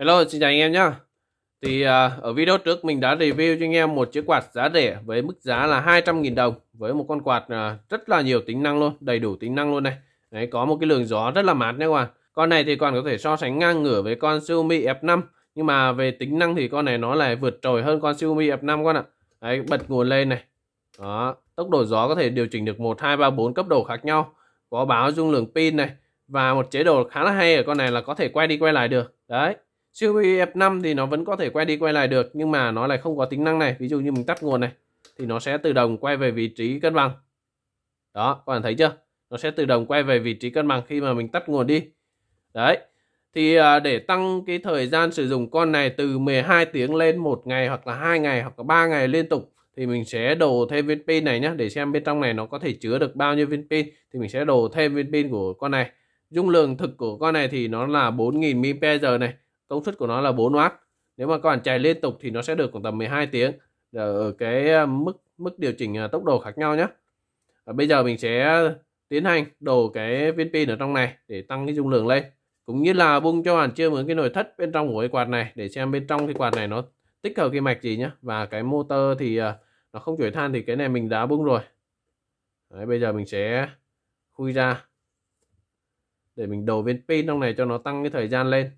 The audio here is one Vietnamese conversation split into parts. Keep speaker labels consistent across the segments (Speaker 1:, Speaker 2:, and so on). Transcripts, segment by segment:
Speaker 1: Hello, xin chào anh em nhé. Thì à, ở video trước mình đã review cho anh em một chiếc quạt giá rẻ với mức giá là 200.000 đồng với một con quạt à, rất là nhiều tính năng luôn, đầy đủ tính năng luôn này. Đấy, có một cái lượng gió rất là mát nhé các bạn. Con này thì còn có thể so sánh ngang ngửa với con Xiaomi F5 nhưng mà về tính năng thì con này nó lại vượt trội hơn con Xiaomi F5 con ạ. Đấy, bật nguồn lên này. Đó, tốc độ gió có thể điều chỉnh được 1 2 3 4 cấp độ khác nhau. Có báo dung lượng pin này và một chế độ khá là hay ở con này là có thể quay đi quay lại được. Đấy, Xiaomi F5 thì nó vẫn có thể quay đi quay lại được nhưng mà nó lại không có tính năng này. Ví dụ như mình tắt nguồn này thì nó sẽ tự động quay về vị trí cân bằng. Đó, các bạn thấy chưa? Nó sẽ tự động quay về vị trí cân bằng khi mà mình tắt nguồn đi. Đấy. Thì à, để tăng cái thời gian sử dụng con này từ 12 tiếng lên một ngày hoặc là hai ngày hoặc là 3 ngày liên tục thì mình sẽ đổ thêm viên pin này nhé để xem bên trong này nó có thể chứa được bao nhiêu viên pin thì mình sẽ đổ thêm viên pin của con này dung lượng thực của con này thì nó là 4.000 mAh này công suất của nó là 4W nếu mà các bạn chạy liên tục thì nó sẽ được khoảng tầm 12 tiếng ờ, ở cái ờ, mức mức điều chỉnh ờ, tốc độ khác nhau nhé và bây giờ mình sẽ tiến hành đổ cái viên pin ở trong này để tăng cái dung lượng lên cũng như là bung cho bạn chưa một cái nồi thất bên trong của cái quạt này để xem bên trong cái quạt này nó tích hợp cái mạch gì nhé và cái motor thì nó không chuyển than thì cái này mình đã bung rồi Đấy, bây giờ mình sẽ khui ra để mình đổ viên pin trong này cho nó tăng cái thời gian lên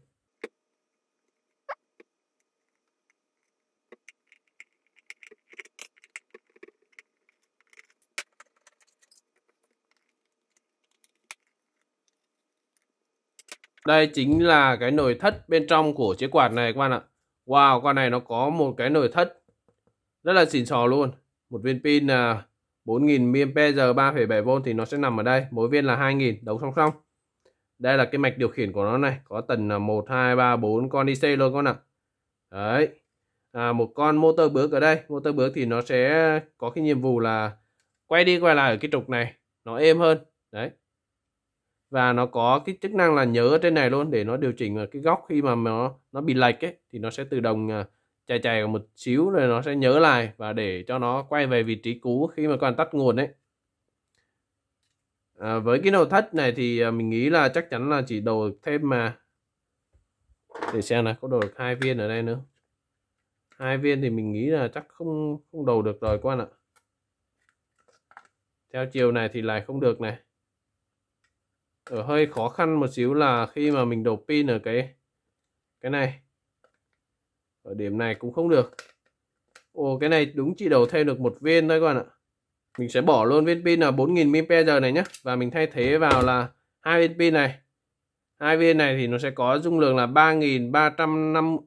Speaker 1: Đây chính là cái nồi thất bên trong của chiếc quạt này các bạn ạ. Wow, con này nó có một cái nồi thất rất là xịn sò luôn. Một viên pin là 4000 mAh 3,7V thì nó sẽ nằm ở đây. Mỗi viên là 2000, đấu song song. Đây là cái mạch điều khiển của nó này. Có tần là 1, 2, 3, 4 con IC luôn con ạ. Đấy. À, một con motor bước ở đây. Motor bước thì nó sẽ có cái nhiệm vụ là quay đi quay lại ở cái trục này. Nó êm hơn. Đấy và nó có cái chức năng là nhớ ở trên này luôn để nó điều chỉnh cái góc khi mà nó nó bị lệch ấy thì nó sẽ tự động à, chạy chạy một xíu rồi nó sẽ nhớ lại và để cho nó quay về vị trí cũ khi mà còn tắt nguồn đấy à, với cái nội thất này thì à, mình nghĩ là chắc chắn là chỉ đầu thêm mà để xem này có đồ được hai viên ở đây nữa hai viên thì mình nghĩ là chắc không không đầu được rồi quan ạ theo chiều này thì lại không được này ở ờ, hơi khó khăn một xíu là khi mà mình đổ pin ở cái cái này ở điểm này cũng không được ồ cái này đúng chỉ đầu thêm được một viên thôi các bạn ạ mình sẽ bỏ luôn viên pin là 4000 mAh này nhé và mình thay thế vào là hai viên pin này hai viên này thì nó sẽ có dung lượng là 3350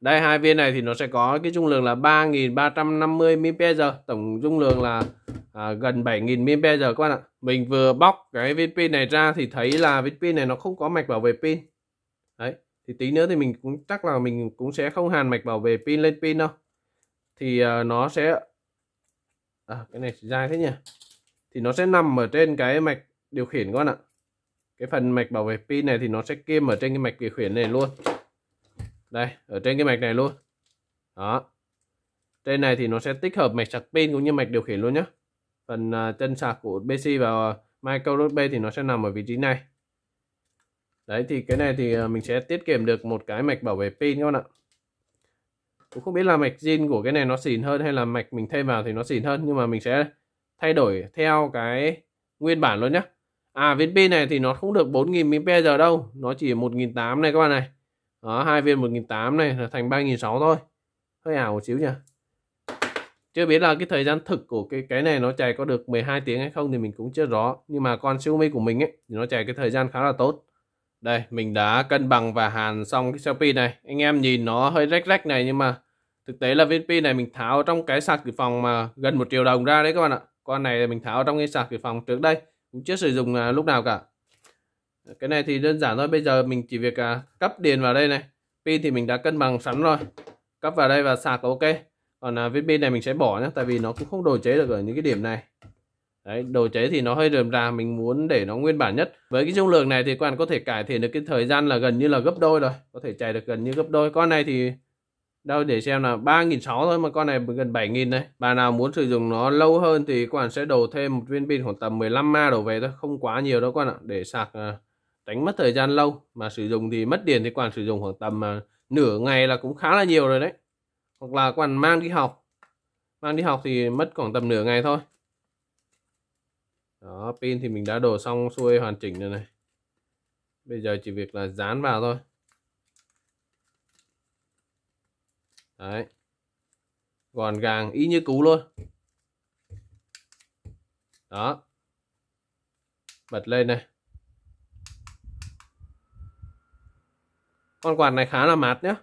Speaker 1: đây hai viên này thì nó sẽ có cái dung lượng là 3.350 mAh tổng dung lượng là à, gần 7.000 mAh các bạn ạ mình vừa bóc cái viên pin này ra thì thấy là viên pin này nó không có mạch bảo vệ pin đấy thì tí nữa thì mình cũng chắc là mình cũng sẽ không hàn mạch bảo vệ pin lên pin đâu thì à, nó sẽ à, cái này dài thế nhỉ thì nó sẽ nằm ở trên cái mạch điều khiển các bạn ạ cái phần mạch bảo vệ pin này thì nó sẽ kiêm ở trên cái mạch điều khiển này luôn đây ở trên cái mạch này luôn đó trên này thì nó sẽ tích hợp mạch sạc pin cũng như mạch điều khiển luôn nhé phần à, chân sạc của BC và micro USB thì nó sẽ nằm ở vị trí này đấy thì cái này thì à, mình sẽ tiết kiệm được một cái mạch bảo vệ pin các bạn ạ cũng không biết là mạch zin của cái này nó xịn hơn hay là mạch mình thay vào thì nó xịn hơn nhưng mà mình sẽ thay đổi theo cái nguyên bản luôn nhé à viên pin này thì nó không được 4.000 mAh đâu nó chỉ 1.800 này các bạn này đó hai viên 1.800 này là thành 3.600 thôi hơi ảo một xíu nhỉ chưa biết là cái thời gian thực của cái cái này nó chạy có được 12 tiếng hay không thì mình cũng chưa rõ nhưng mà con Xiaomi của mình ấy thì nó chạy cái thời gian khá là tốt đây mình đã cân bằng và hàn xong cái Xiaomi này anh em nhìn nó hơi rách rách này nhưng mà thực tế là viên pin này mình tháo trong cái sạc dự phòng mà gần một triệu đồng ra đấy các bạn ạ con này mình tháo trong cái sạc dự phòng trước đây cũng chưa sử dụng à, lúc nào cả cái này thì đơn giản thôi bây giờ mình chỉ việc à, cắp điện vào đây này pin thì mình đã cân bằng sẵn rồi cấp vào đây và sạc ok còn à, viên pin này mình sẽ bỏ nhé tại vì nó cũng không đồ chế được ở những cái điểm này Đấy, đồ chế thì nó hơi rườm rà mình muốn để nó nguyên bản nhất với cái dung lượng này thì các bạn có thể cải thiện được cái thời gian là gần như là gấp đôi rồi có thể chạy được gần như gấp đôi con này thì đâu để xem là 3.600 thôi mà con này gần bảy nghìn đấy bà nào muốn sử dụng nó lâu hơn thì các bạn sẽ đầu thêm một viên pin khoảng tầm 15 ma đổ về thôi không quá nhiều đâu các bạn ạ để sạc à, tránh mất thời gian lâu mà sử dụng thì mất điện thì quản sử dụng khoảng tầm à, nửa ngày là cũng khá là nhiều rồi đấy hoặc là quản mang đi học mang đi học thì mất khoảng tầm nửa ngày thôi đó pin thì mình đã đổ xong xuôi hoàn chỉnh rồi này bây giờ chỉ việc là dán vào thôi đấy gọn gàng y như cũ luôn đó bật lên này con quạt này khá là mát nhé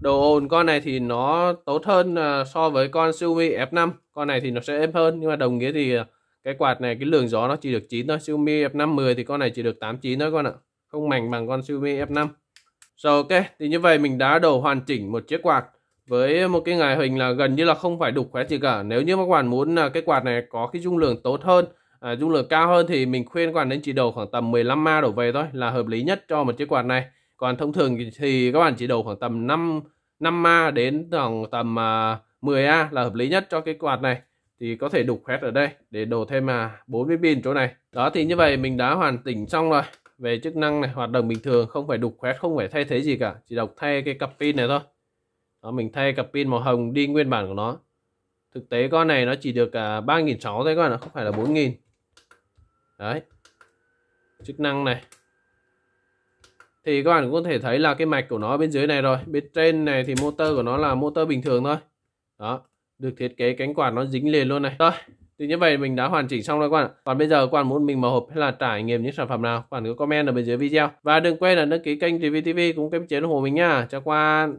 Speaker 1: đồ ồn con này thì nó tốt hơn à, so với con Xiaomi F5 con này thì nó sẽ êm hơn nhưng mà đồng nghĩa thì à, cái quạt này cái lượng gió nó chỉ được 9 thôi Xiaomi F5 10 thì con này chỉ được 89 thôi con ạ không mạnh bằng con Xiaomi F5 rồi ok thì như vậy mình đã đồ hoàn chỉnh một chiếc quạt với một cái ngày hình là gần như là không phải đục khóe gì cả nếu như các bạn muốn là cái quạt này có cái dung lượng tốt hơn à, dung lượng cao hơn thì mình khuyên các bạn nên chỉ đầu khoảng tầm 15 ma đổ về thôi là hợp lý nhất cho một chiếc quạt này còn thông thường thì các bạn chỉ đầu khoảng tầm 5 5 ma đến khoảng tầm uh, à, 10 a là hợp lý nhất cho cái quạt này thì có thể đục khoét ở đây để đổ thêm à 40 pin chỗ này đó thì như vậy mình đã hoàn chỉnh xong rồi về chức năng này hoạt động bình thường không phải đục khoét không phải thay thế gì cả chỉ đọc thay cái cặp pin này thôi đó mình thay cặp pin màu hồng đi nguyên bản của nó thực tế con này nó chỉ được à, 3.600 thôi các bạn ạ không phải là 4.000 đấy chức năng này thì các bạn cũng có thể thấy là cái mạch của nó bên dưới này rồi bên trên này thì motor của nó là motor bình thường thôi đó được thiết kế cánh quạt nó dính liền luôn này thôi thì như vậy mình đã hoàn chỉnh xong rồi các bạn Còn bây giờ các bạn muốn mình mở hộp hay là trải nghiệm những sản phẩm nào, các bạn cứ comment ở bên dưới video. Và đừng quên là đăng ký kênh Review TV cũng kém chế ủng hộ mình nha. Chào các bạn.